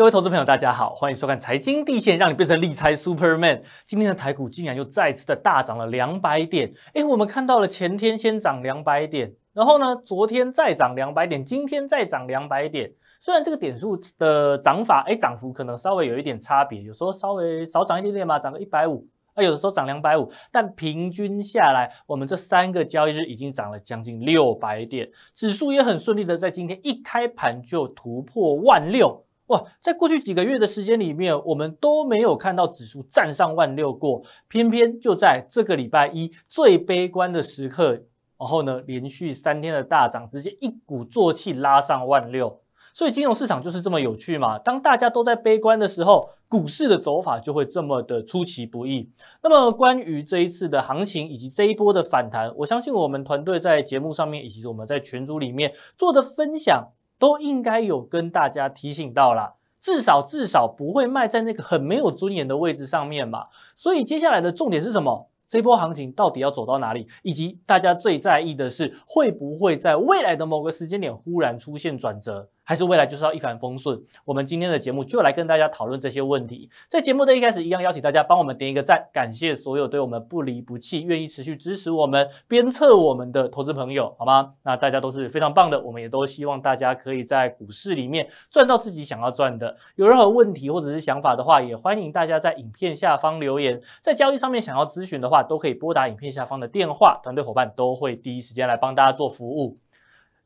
各位投资朋友，大家好，欢迎收看财经地线，让你变成利财 Superman。今天的台股竟然又再次的大涨了两百点，诶我们看到了前天先涨两百点，然后呢，昨天再涨两百点，今天再涨两百点。虽然这个点数的涨法，诶涨幅可能稍微有一点差别，有时候稍微少涨一点点嘛，涨个一百五，啊，有的时候涨两百五，但平均下来，我们这三个交易日已经涨了将近六百点，指数也很顺利的在今天一开盘就突破万六。哇，在过去几个月的时间里面，我们都没有看到指数站上万六过，偏偏就在这个礼拜一最悲观的时刻，然后呢，连续三天的大涨，直接一鼓作气拉上万六。所以金融市场就是这么有趣嘛，当大家都在悲观的时候，股市的走法就会这么的出其不意。那么关于这一次的行情以及这一波的反弹，我相信我们团队在节目上面，以及我们在群组里面做的分享。都应该有跟大家提醒到了，至少至少不会卖在那个很没有尊严的位置上面嘛。所以接下来的重点是什么？这波行情到底要走到哪里？以及大家最在意的是会不会在未来的某个时间点忽然出现转折？还是未来就是要一帆风顺。我们今天的节目就来跟大家讨论这些问题。在节目的一开始，一样邀请大家帮我们点一个赞，感谢所有对我们不离不弃、愿意持续支持我们、鞭策我们的投资朋友，好吗？那大家都是非常棒的，我们也都希望大家可以在股市里面赚到自己想要赚的。有任何问题或者是想法的话，也欢迎大家在影片下方留言。在交易上面想要咨询的话，都可以拨打影片下方的电话，团队伙伴都会第一时间来帮大家做服务。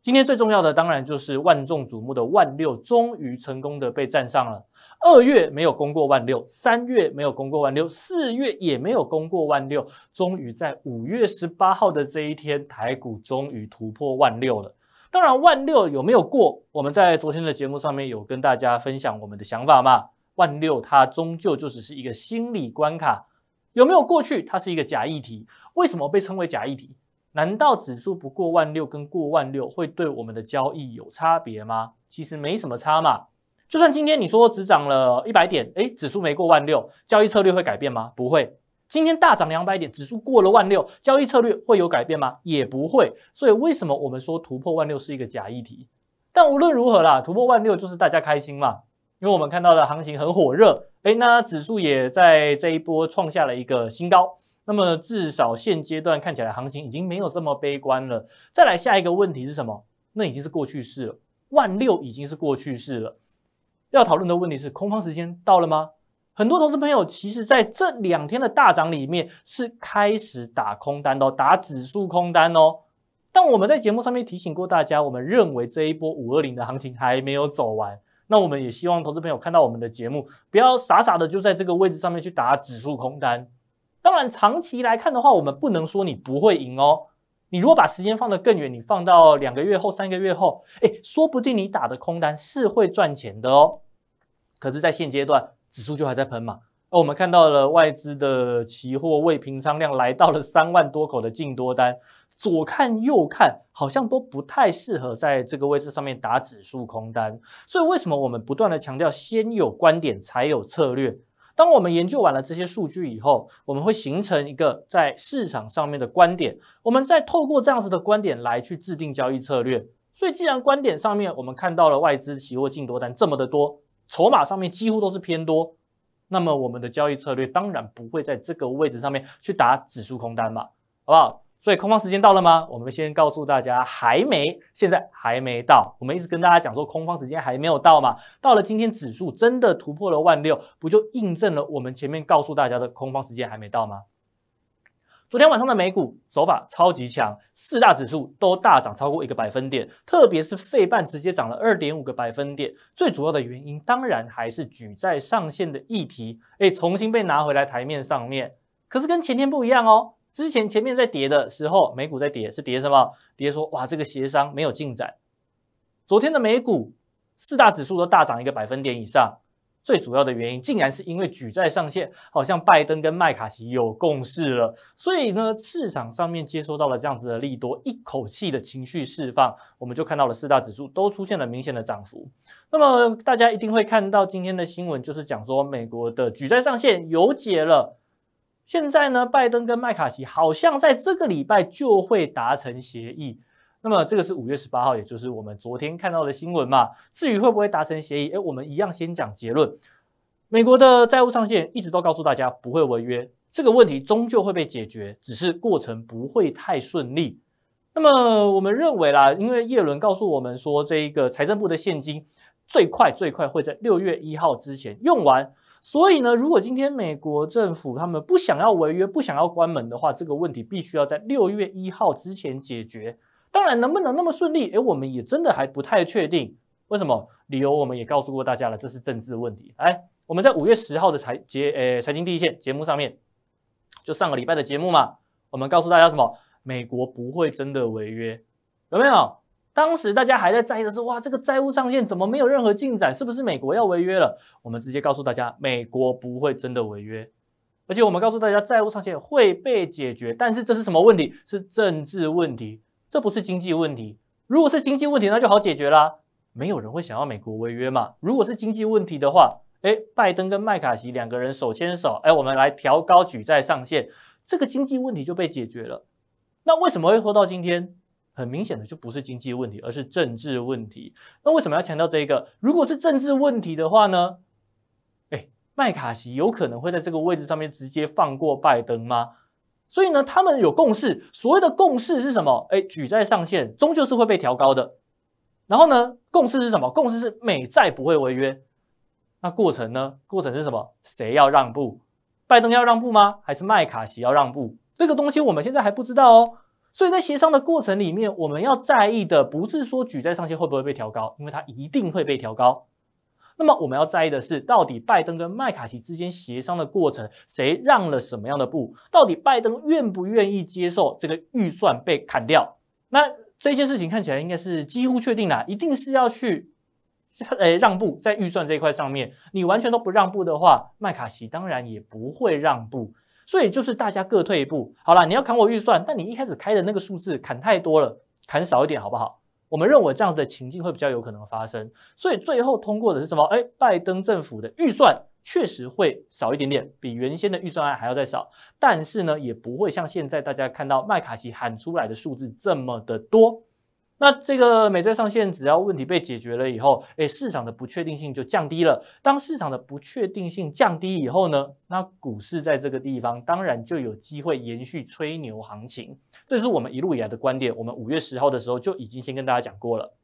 今天最重要的当然就是万众瞩目的万六终于成功的被站上了。二月没有攻过万六，三月没有攻过万六，四月也没有攻过万六，终于在五月十八号的这一天，台股终于突破万六了。当然，万六有没有过，我们在昨天的节目上面有跟大家分享我们的想法嘛？万六它终究就只是一个心理关卡，有没有过去它是一个假议题？为什么被称为假议题？难道指数不过万六跟过万六会对我们的交易有差别吗？其实没什么差嘛。就算今天你说只涨了一百点，哎，指数没过万六，交易策略会改变吗？不会。今天大涨两百点，指数过了万六，交易策略会有改变吗？也不会。所以为什么我们说突破万六是一个假议题？但无论如何啦，突破万六就是大家开心嘛，因为我们看到的行情很火热，哎，那指数也在这一波创下了一个新高。那么至少现阶段看起来，行情已经没有这么悲观了。再来下一个问题是什么？那已经是过去式了，万六已经是过去式了。要讨论的问题是，空方时间到了吗？很多投资朋友其实在这两天的大涨里面是开始打空单哦，打指数空单哦。但我们在节目上面提醒过大家，我们认为这一波五二零的行情还没有走完。那我们也希望投资朋友看到我们的节目，不要傻傻的就在这个位置上面去打指数空单。当然，长期来看的话，我们不能说你不会赢哦。你如果把时间放得更远，你放到两个月后、三个月后，哎，说不定你打的空单是会赚钱的哦。可是，在现阶段，指数就还在喷嘛。而我们看到了外资的期货未平仓量来到了三万多口的净多单，左看右看，好像都不太适合在这个位置上面打指数空单。所以，为什么我们不断的强调先有观点才有策略？当我们研究完了这些数据以后，我们会形成一个在市场上面的观点，我们再透过这样子的观点来去制定交易策略。所以，既然观点上面我们看到了外资期货净多单这么的多，筹码上面几乎都是偏多，那么我们的交易策略当然不会在这个位置上面去打指数空单嘛，好不好？所以空方时间到了吗？我们先告诉大家还没，现在还没到。我们一直跟大家讲说空方时间还没有到嘛？到了今天指数真的突破了万六，不就印证了我们前面告诉大家的空方时间还没到吗？昨天晚上的美股走法超级强，四大指数都大涨超过一个百分点，特别是费半直接涨了二点五个百分点。最主要的原因当然还是举债上限的议题，哎，重新被拿回来台面上面。可是跟前天不一样哦。之前前面在跌的时候，美股在跌，是跌什么？跌说哇，这个协商没有进展。昨天的美股四大指数都大涨一个百分点以上，最主要的原因竟然是因为举债上限，好像拜登跟麦卡锡有共识了，所以呢，市场上面接收到了这样子的利多，一口气的情绪释放，我们就看到了四大指数都出现了明显的涨幅。那么大家一定会看到今天的新闻，就是讲说美国的举债上限有解了。现在呢，拜登跟麦卡锡好像在这个礼拜就会达成协议。那么这个是五月十八号，也就是我们昨天看到的新闻嘛。至于会不会达成协议，哎，我们一样先讲结论。美国的债务上限一直都告诉大家不会违约，这个问题终究会被解决，只是过程不会太顺利。那么我们认为啦，因为耶伦告诉我们说，这一个财政部的现金最快最快会在六月一号之前用完。所以呢，如果今天美国政府他们不想要违约，不想要关门的话，这个问题必须要在六月一号之前解决。当然，能不能那么顺利，诶，我们也真的还不太确定。为什么？理由我们也告诉过大家了，这是政治问题。哎，我们在五月十号的财节，诶，财经第一线节目上面，就上个礼拜的节目嘛，我们告诉大家什么？美国不会真的违约，有没有？当时大家还在在意的是，哇，这个债务上限怎么没有任何进展？是不是美国要违约了？我们直接告诉大家，美国不会真的违约，而且我们告诉大家，债务上限会被解决。但是这是什么问题？是政治问题，这不是经济问题。如果是经济问题，那就好解决啦。没有人会想要美国违约嘛？如果是经济问题的话，哎，拜登跟麦卡锡两个人手牵手，哎，我们来调高举债上限，这个经济问题就被解决了。那为什么会拖到今天？很明显的就不是经济问题，而是政治问题。那为什么要强调这一个？如果是政治问题的话呢？哎，麦卡锡有可能会在这个位置上面直接放过拜登吗？所以呢，他们有共识。所谓的共识是什么？哎，举债上限终究是会被调高的。然后呢，共识是什么？共识是美债不会违约。那过程呢？过程是什么？谁要让步？拜登要让步吗？还是麦卡锡要让步？这个东西我们现在还不知道哦。所以在协商的过程里面，我们要在意的不是说举债上限会不会被调高，因为它一定会被调高。那么我们要在意的是，到底拜登跟麦卡锡之间协商的过程，谁让了什么样的步？到底拜登愿不愿意接受这个预算被砍掉？那这件事情看起来应该是几乎确定了，一定是要去呃让步在预算这一块上面。你完全都不让步的话，麦卡锡当然也不会让步。所以就是大家各退一步，好啦，你要砍我预算，但你一开始开的那个数字砍太多了，砍少一点好不好？我们认为这样子的情境会比较有可能发生，所以最后通过的是什么？哎，拜登政府的预算确实会少一点点，比原先的预算案还要再少，但是呢，也不会像现在大家看到麦卡锡喊出来的数字这么的多。那这个美债上限只要问题被解决了以后，哎，市场的不确定性就降低了。当市场的不确定性降低以后呢，那股市在这个地方当然就有机会延续吹牛行情。这是我们一路以来的观点。我们五月十号的时候就已经先跟大家讲过了。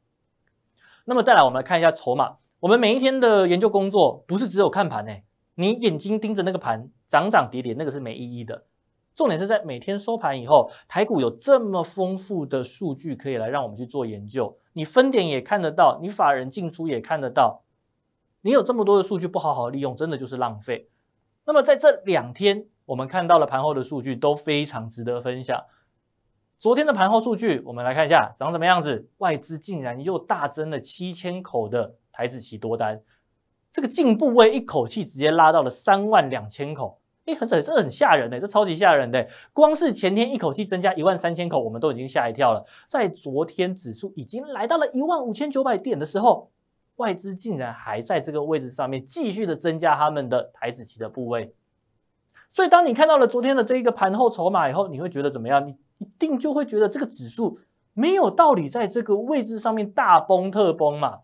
那么再来，我们来看一下筹码。我们每一天的研究工作不是只有看盘哎，你眼睛盯着那个盘涨涨跌跌，那个是没意义的。重点是在每天收盘以后，台股有这么丰富的数据可以来让我们去做研究。你分点也看得到，你法人进出也看得到，你有这么多的数据不好好利用，真的就是浪费。那么在这两天，我们看到了盘后的数据都非常值得分享。昨天的盘后数据，我们来看一下长什么样子。外资竟然又大增了七千口的台子期多单，这个进步位一口气直接拉到了三万两千口。很扯，这个很吓人哎，这超级吓人的。光是前天一口气增加一万三千口，我们都已经吓一跳了。在昨天指数已经来到了一万五千九百点的时候，外资竟然还在这个位置上面继续的增加他们的台子棋的部位。所以，当你看到了昨天的这一个盘后筹码以后，你会觉得怎么样？你一定就会觉得这个指数没有道理在这个位置上面大崩特崩嘛。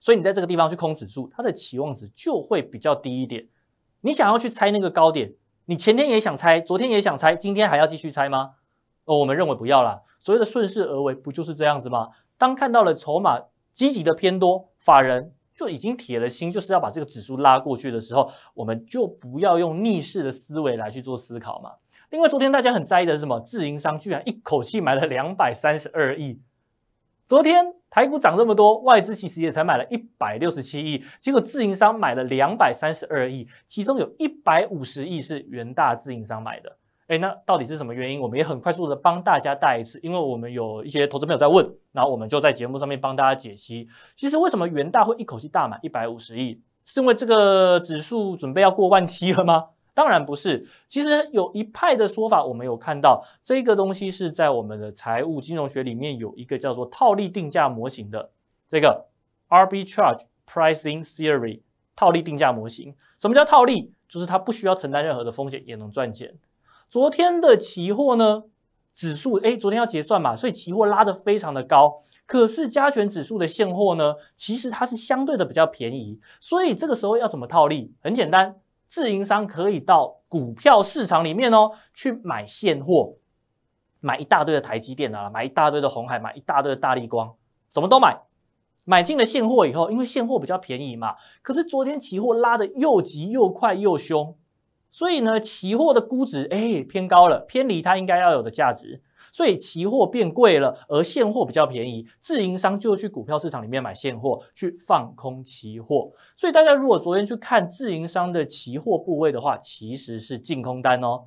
所以，你在这个地方去空指数，它的期望值就会比较低一点。你想要去猜那个高点，你前天也想猜，昨天也想猜，今天还要继续猜吗？哦，我们认为不要啦。所谓的顺势而为，不就是这样子吗？当看到了筹码积极的偏多，法人就已经铁了心，就是要把这个指数拉过去的时候，我们就不要用逆势的思维来去做思考嘛。另外，昨天大家很在意的是什么，自营商居然一口气买了两百三十二亿。昨天台股涨这么多，外资其实也才买了一百六十七亿，结果自营商买了两百三十二亿，其中有一百五十亿是元大自营商买的。哎，那到底是什么原因？我们也很快速的帮大家带一次，因为我们有一些投资朋友在问，然后我们就在节目上面帮大家解析。其实为什么元大会一口气大买一百五十亿，是因为这个指数准备要过万七了吗？当然不是，其实有一派的说法，我们有看到这个东西是在我们的财务金融学里面有一个叫做套利定价模型的这个 arbitrage pricing theory 套利定价模型。什么叫套利？就是它不需要承担任何的风险也能赚钱。昨天的期货呢，指数哎，昨天要结算嘛，所以期货拉得非常的高，可是加权指数的现货呢，其实它是相对的比较便宜，所以这个时候要怎么套利？很简单。自营商可以到股票市场里面哦，去买现货，买一大堆的台积电啊，买一大堆的红海，买一大堆的大力光，什么都买。买进了现货以后，因为现货比较便宜嘛，可是昨天期货拉得又急又快又凶，所以呢，期货的估值哎偏高了，偏离它应该要有的价值。所以期货变贵了，而现货比较便宜，自营商就去股票市场里面买现货，去放空期货。所以大家如果昨天去看自营商的期货部位的话，其实是净空单哦。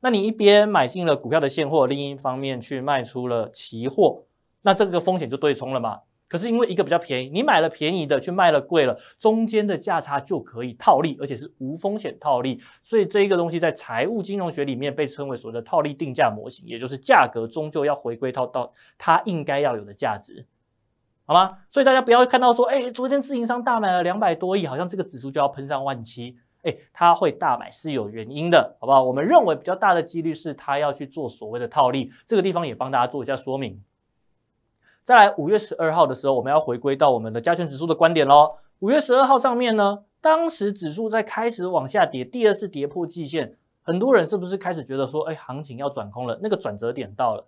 那你一边买进了股票的现货，另一方面去卖出了期货，那这个风险就对冲了嘛。可是因为一个比较便宜，你买了便宜的去卖了贵了，中间的价差就可以套利，而且是无风险套利，所以这一个东西在财务金融学里面被称为所谓的套利定价模型，也就是价格终究要回归到到它应该要有的价值，好吗？所以大家不要看到说，哎，昨天自营商大买了两百多亿，好像这个指数就要喷上万七，哎，它会大买是有原因的，好不好？我们认为比较大的几率是它要去做所谓的套利，这个地方也帮大家做一下说明。再来五月十二号的时候，我们要回归到我们的加权指数的观点喽。五月十二号上面呢，当时指数在开始往下跌，第二次跌破季线，很多人是不是开始觉得说，哎，行情要转空了，那个转折点到了。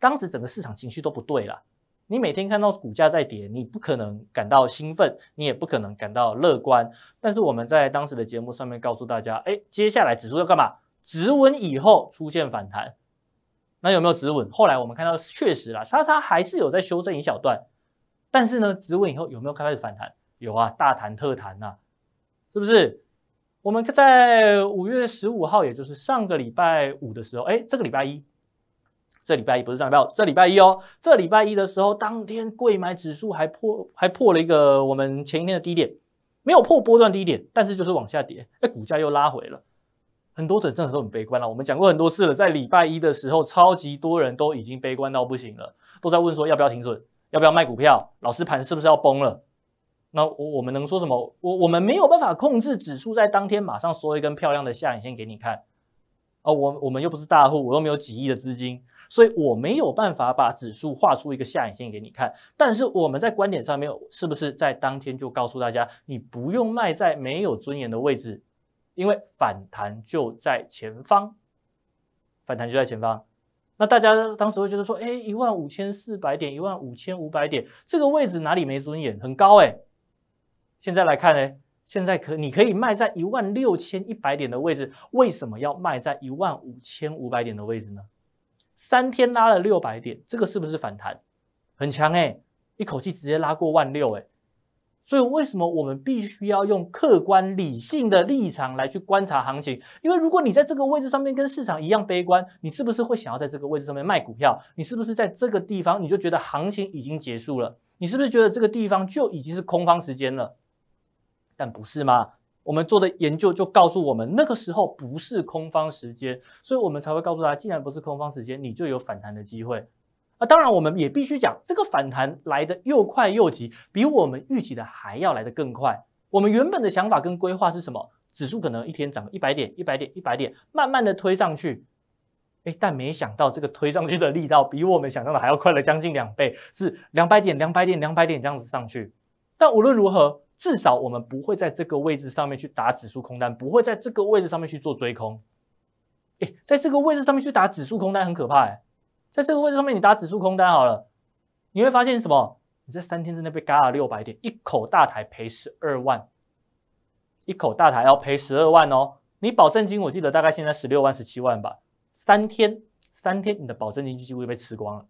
当时整个市场情绪都不对了，你每天看到股价在跌，你不可能感到兴奋，你也不可能感到乐观。但是我们在当时的节目上面告诉大家，哎，接下来指数要干嘛？止稳以后出现反弹。那有没有止稳？后来我们看到确实啦，它它还是有在修正一小段，但是呢，止稳以后有没有开始反弹？有啊，大谈特谈呐，是不是？我们在五月十五号，也就是上个礼拜五的时候，哎，这个礼拜一，这礼拜一不是上礼拜，这礼拜一哦，这礼拜一的时候，当天贵买指数还破，还破了一个我们前一天的低点，没有破波段低点，但是就是往下跌，哎，股价又拉回了。很多准政策都很悲观了。我们讲过很多次了，在礼拜一的时候，超级多人都已经悲观到不行了，都在问说要不要停损，要不要卖股票，老师盘是不是要崩了？那我我们能说什么？我我们没有办法控制指数在当天马上收一根漂亮的下影线给你看。哦，我我们又不是大户，我又没有几亿的资金，所以我没有办法把指数画出一个下影线给你看。但是我们在观点上面，是不是在当天就告诉大家，你不用卖在没有尊严的位置？因为反弹就在前方，反弹就在前方。那大家当时会觉得说，哎，一万五千四百点、一万五千五百点这个位置哪里没尊严？很高哎。现在来看呢，现在可你可以卖在一万六千一百点的位置，为什么要卖在一万五千五百点的位置呢？三天拉了六百点，这个是不是反弹？很强哎，一口气直接拉过万六哎。所以为什么我们必须要用客观理性的立场来去观察行情？因为如果你在这个位置上面跟市场一样悲观，你是不是会想要在这个位置上面卖股票？你是不是在这个地方你就觉得行情已经结束了？你是不是觉得这个地方就已经是空方时间了？但不是吗？我们做的研究就告诉我们，那个时候不是空方时间，所以我们才会告诉他，既然不是空方时间，你就有反弹的机会。当然，我们也必须讲，这个反弹来的又快又急，比我们预计的还要来的更快。我们原本的想法跟规划是什么？指数可能一天涨一百点、一百点、一百点，慢慢的推上去。哎，但没想到这个推上去的力道比我们想象的还要快了将近两倍，是两百点、两百点、两百点这样子上去。但无论如何，至少我们不会在这个位置上面去打指数空单，不会在这个位置上面去做追空。哎，在这个位置上面去打指数空单很可怕哎。在这个位置上面，你打指数空单好了，你会发现什么？你在三天之内被嘎了六百点，一口大台赔十二万，一口大台要赔十二万哦。你保证金，我记得大概现在十六万、十七万吧，三天，三天你的保证金就几乎被吃光了。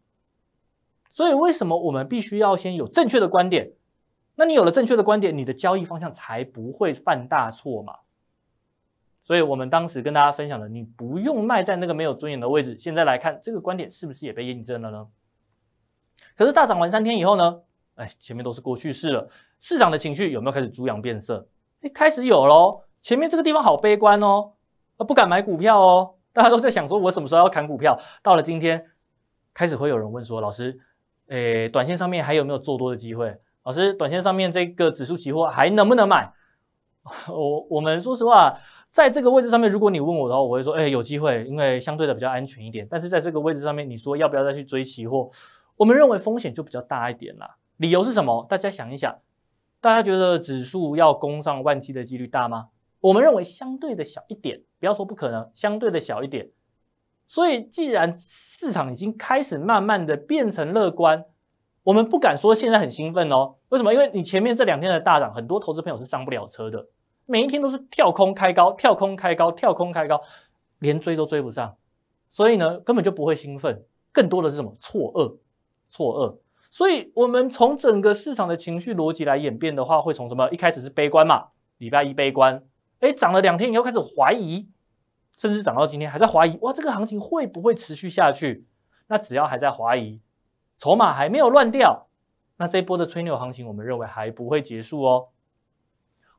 所以为什么我们必须要先有正确的观点？那你有了正确的观点，你的交易方向才不会犯大错嘛。所以我们当时跟大家分享的，你不用卖在那个没有尊严的位置。现在来看，这个观点是不是也被验证了呢？可是大涨完三天以后呢？哎，前面都是过去式了，市场的情绪有没有开始猪羊变色？哎，开始有喽。前面这个地方好悲观哦，不敢买股票哦，大家都在想说，我什么时候要砍股票？到了今天，开始会有人问说，老师，哎，短线上面还有没有做多的机会？老师，短线上面这个指数期货还能不能买？我我们说实话。在这个位置上面，如果你问我的话，我会说，哎，有机会，因为相对的比较安全一点。但是在这个位置上面，你说要不要再去追期货？我们认为风险就比较大一点啦。理由是什么？大家想一想，大家觉得指数要攻上万七的几率大吗？我们认为相对的小一点，不要说不可能，相对的小一点。所以，既然市场已经开始慢慢的变成乐观，我们不敢说现在很兴奋哦。为什么？因为你前面这两天的大涨，很多投资朋友是上不了车的。每一天都是跳空开高，跳空开高，跳空开高，连追都追不上，所以呢，根本就不会兴奋，更多的是什么错愕，错愕。所以，我们从整个市场的情绪逻辑来演变的话，会从什么？一开始是悲观嘛，礼拜一悲观，哎，涨了两天以后开始怀疑，甚至涨到今天还在怀疑，哇，这个行情会不会持续下去？那只要还在怀疑，筹码还没有乱掉，那这波的吹牛行情，我们认为还不会结束哦。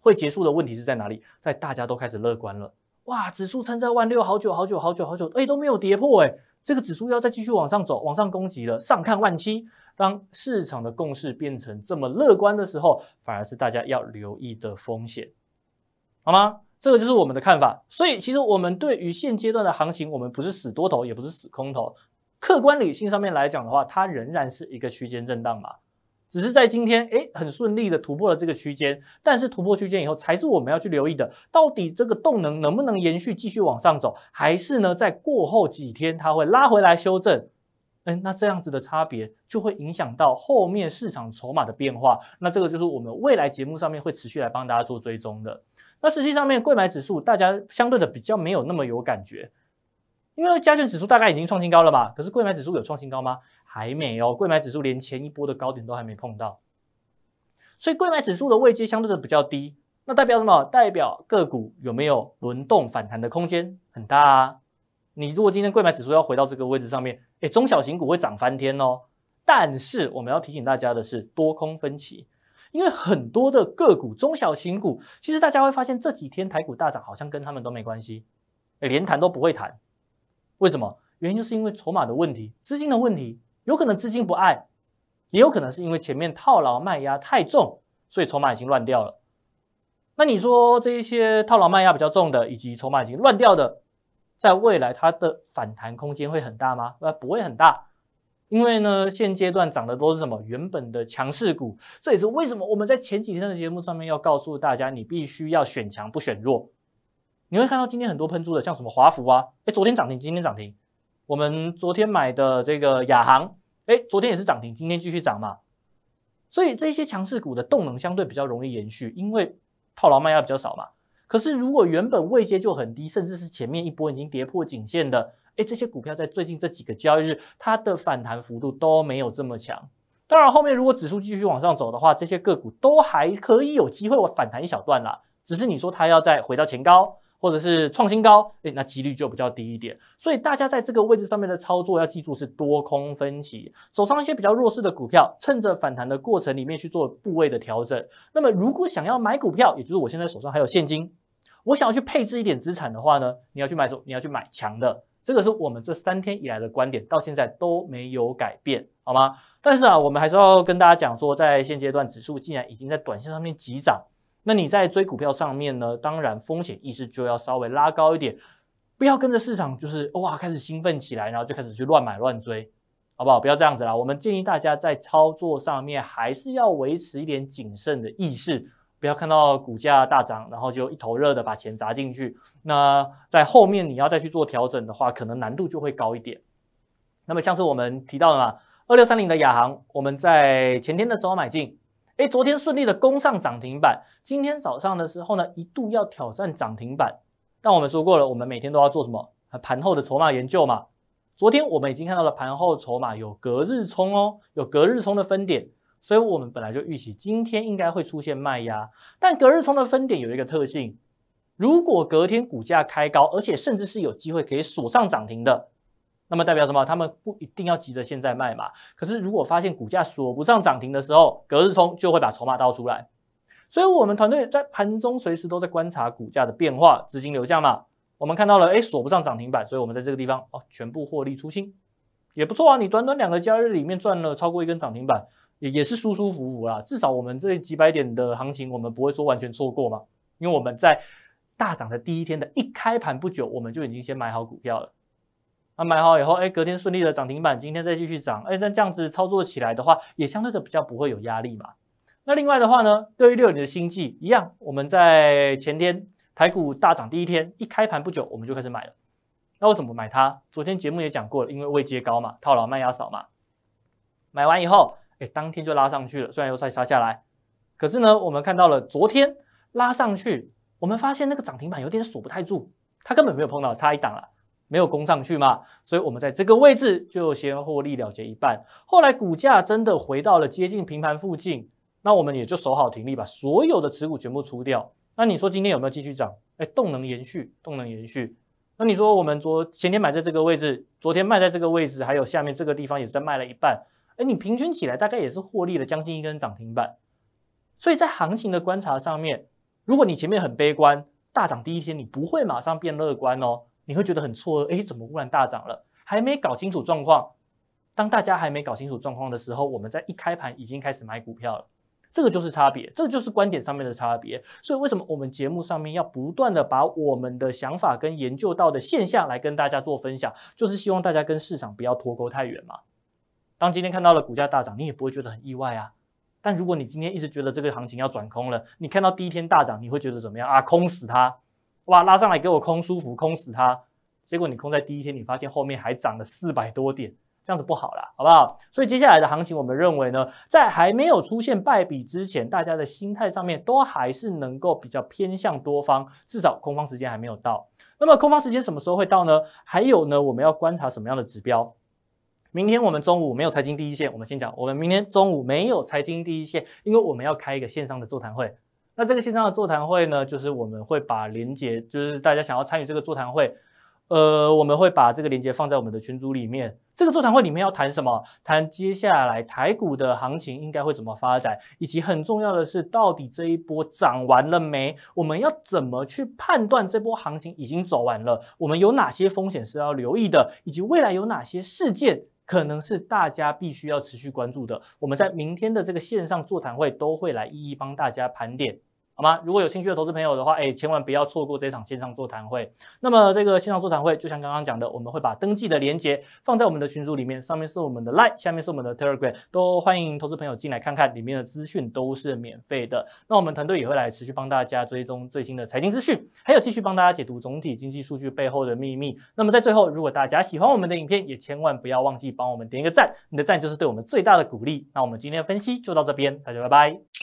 会结束的问题是在哪里？在大家都开始乐观了，哇，指数撑在万六，好久好久好久好久，哎，都没有跌破哎，这个指数要再继续往上走，往上攻击了，上看万七。当市场的共识变成这么乐观的时候，反而是大家要留意的风险，好吗？这个就是我们的看法。所以其实我们对于现阶段的行情，我们不是死多头，也不是死空头，客观理性上面来讲的话，它仍然是一个区间震荡嘛。只是在今天，哎，很顺利的突破了这个区间，但是突破区间以后，才是我们要去留意的，到底这个动能能不能延续继续往上走，还是呢，在过后几天它会拉回来修正？哎，那这样子的差别就会影响到后面市场筹码的变化，那这个就是我们未来节目上面会持续来帮大家做追踪的。那实际上面，贵买指数大家相对的比较没有那么有感觉，因为加权指数大概已经创新高了吧？可是贵买指数有创新高吗？还没哦，贵买指数连前一波的高点都还没碰到，所以贵买指数的位阶相对的比较低，那代表什么？代表个股有没有轮动反弹的空间很大啊？你如果今天贵买指数要回到这个位置上面，哎，中小型股会涨翻天哦。但是我们要提醒大家的是，多空分歧，因为很多的个股，中小型股，其实大家会发现这几天台股大涨，好像跟他们都没关系，连谈都不会谈。为什么？原因就是因为筹码的问题，资金的问题。有可能资金不爱，也有可能是因为前面套牢卖压太重，所以筹码已经乱掉了。那你说这一些套牢卖压比较重的，以及筹码已经乱掉的，在未来它的反弹空间会很大吗？那不会很大，因为呢，现阶段涨的都是什么？原本的强势股。这也是为什么我们在前几天的节目上面要告诉大家，你必须要选强不选弱。你会看到今天很多喷出的，像什么华孚啊，哎，昨天涨停，今天涨停。我们昨天买的这个亚航，哎，昨天也是涨停，今天继续涨嘛。所以这些强势股的动能相对比较容易延续，因为套牢卖压比较少嘛。可是如果原本位阶就很低，甚至是前面一波已经跌破颈线的，哎，这些股票在最近这几个交易日，它的反弹幅度都没有这么强。当然后面如果指数继续往上走的话，这些个股都还可以有机会反弹一小段啦。只是你说它要再回到前高。或者是创新高，哎，那几率就比较低一点。所以大家在这个位置上面的操作要记住是多空分歧，手上一些比较弱势的股票，趁着反弹的过程里面去做部位的调整。那么如果想要买股票，也就是我现在手上还有现金，我想要去配置一点资产的话呢，你要去买什？你要去买强的。这个是我们这三天以来的观点，到现在都没有改变，好吗？但是啊，我们还是要跟大家讲说，在现阶段指数既然已经在短线上面急涨。那你在追股票上面呢？当然风险意识就要稍微拉高一点，不要跟着市场就是哇开始兴奋起来，然后就开始去乱买乱追，好不好？不要这样子啦。我们建议大家在操作上面还是要维持一点谨慎的意识，不要看到股价大涨，然后就一头热的把钱砸进去。那在后面你要再去做调整的话，可能难度就会高一点。那么像是我们提到的二六三零的亚航，我们在前天的时候买进。哎，昨天顺利的攻上涨停板，今天早上的时候呢，一度要挑战涨停板。但我们说过了，我们每天都要做什么？盘后的筹码研究嘛。昨天我们已经看到了盘后筹码有隔日冲哦，有隔日冲的分点，所以我们本来就预期今天应该会出现卖压。但隔日冲的分点有一个特性，如果隔天股价开高，而且甚至是有机会可以锁上涨停的。那么代表什么？他们不一定要急着现在卖嘛。可是如果发现股价锁不上涨停的时候，隔日冲就会把筹码倒出来。所以，我们团队在盘中随时都在观察股价的变化、资金流向嘛。我们看到了，哎，锁不上涨停板，所以我们在这个地方哦，全部获利出清，也不错啊。你短短两个交易日里面赚了超过一根涨停板，也是舒舒服服啦。至少我们这几百点的行情，我们不会说完全错过嘛。因为我们在大涨的第一天的一开盘不久，我们就已经先买好股票了。那买好以后，哎，隔天顺利的涨停板，今天再继续涨，哎，那这样子操作起来的话，也相对的比较不会有压力嘛。那另外的话呢，对于六的星际一样，我们在前天台股大涨第一天，一开盘不久我们就开始买了。那为什么买它？昨天节目也讲过了，因为位阶高嘛，套牢卖压少嘛。买完以后，哎，当天就拉上去了，虽然又再杀下来，可是呢，我们看到了昨天拉上去，我们发现那个涨停板有点锁不太住，它根本没有碰到，差一档了。没有攻上去嘛，所以我们在这个位置就先获利了结一半。后来股价真的回到了接近平盘附近，那我们也就守好停利吧，所有的持股全部出掉。那你说今天有没有继续涨？哎，动能延续，动能延续。那你说我们昨前天买在这个位置，昨天卖在这个位置，还有下面这个地方也在卖了一半。哎，你平均起来大概也是获利了将近一根涨停板。所以在行情的观察上面，如果你前面很悲观，大涨第一天你不会马上变乐观哦。你会觉得很错愕，哎，怎么忽然大涨了？还没搞清楚状况。当大家还没搞清楚状况的时候，我们在一开盘已经开始买股票了。这个就是差别，这个就是观点上面的差别。所以为什么我们节目上面要不断的把我们的想法跟研究到的现象来跟大家做分享，就是希望大家跟市场不要脱钩太远嘛。当今天看到了股价大涨，你也不会觉得很意外啊。但如果你今天一直觉得这个行情要转空了，你看到第一天大涨，你会觉得怎么样啊？空死它！哇，拉上来给我空舒服，空死它！结果你空在第一天，你发现后面还涨了四百多点，这样子不好啦，好不好？所以接下来的行情，我们认为呢，在还没有出现败笔之前，大家的心态上面都还是能够比较偏向多方，至少空方时间还没有到。那么空方时间什么时候会到呢？还有呢，我们要观察什么样的指标？明天我们中午没有财经第一线，我们先讲。我们明天中午没有财经第一线，因为我们要开一个线上的座谈会。那这个线上的座谈会呢，就是我们会把连接，就是大家想要参与这个座谈会，呃，我们会把这个连接放在我们的群组里面。这个座谈会里面要谈什么？谈接下来台股的行情应该会怎么发展，以及很重要的是，到底这一波涨完了没？我们要怎么去判断这波行情已经走完了？我们有哪些风险是要留意的？以及未来有哪些事件？可能是大家必须要持续关注的，我们在明天的这个线上座谈会都会来一一帮大家盘点。好吗？如果有兴趣的投资朋友的话，哎，千万不要错过这场线上座谈会。那么这个线上座谈会，就像刚刚讲的，我们会把登记的链接放在我们的群组里面，上面是我们的 Line，下面是我们的 Telegram，都欢迎投资朋友进来看看里面的资讯都是免费的。那我们团队也会来持续帮大家追踪最新的财经资讯，还有继续帮大家解读总体经济数据背后的秘密。那么在最后，如果大家喜欢我们的影片，也千万不要忘记帮我们点一个赞，你的赞就是对我们最大的鼓励。那我们今天的分析就到这边，大家拜拜。